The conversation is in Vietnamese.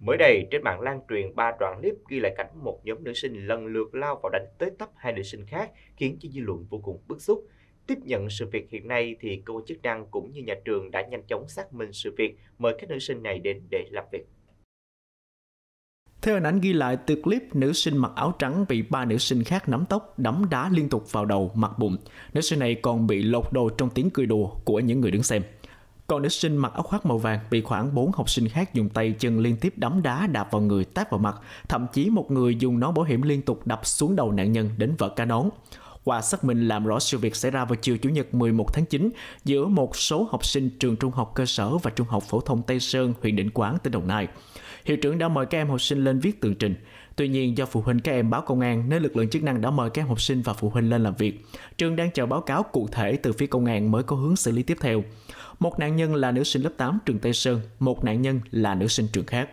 Mới đây, trên mạng lan truyền ba đoạn clip ghi lại cảnh một nhóm nữ sinh lần lượt lao vào đánh tới tấp hai nữ sinh khác, khiến cho dư luận vô cùng bức xúc. Tiếp nhận sự việc hiện nay thì cơ quan chức năng cũng như nhà trường đã nhanh chóng xác minh sự việc, mời các nữ sinh này đến để làm việc. Theo hình ảnh ghi lại từ clip, nữ sinh mặc áo trắng bị ba nữ sinh khác nắm tóc, đấm đá liên tục vào đầu, mặt bụng. Nữ sinh này còn bị lột đồ trong tiếng cười đùa của những người đứng xem. Còn nữ sinh mặc áo khoác màu vàng bị khoảng 4 học sinh khác dùng tay chân liên tiếp đấm đá đạp vào người tát vào mặt, thậm chí một người dùng nón bảo hiểm liên tục đập xuống đầu nạn nhân đến vỡ cả nón. Qua xác minh làm rõ sự việc xảy ra vào chiều Chủ nhật 11 tháng 9 giữa một số học sinh trường trung học cơ sở và trung học phổ thông Tây Sơn, huyện Định Quán, tỉnh Đồng Nai. Hiệu trưởng đã mời các em học sinh lên viết tường trình. Tuy nhiên do phụ huynh các em báo công an nên lực lượng chức năng đã mời các em học sinh và phụ huynh lên làm việc. Trường đang chờ báo cáo cụ thể từ phía công an mới có hướng xử lý tiếp theo. Một nạn nhân là nữ sinh lớp 8 trường Tây Sơn, một nạn nhân là nữ sinh trường khác.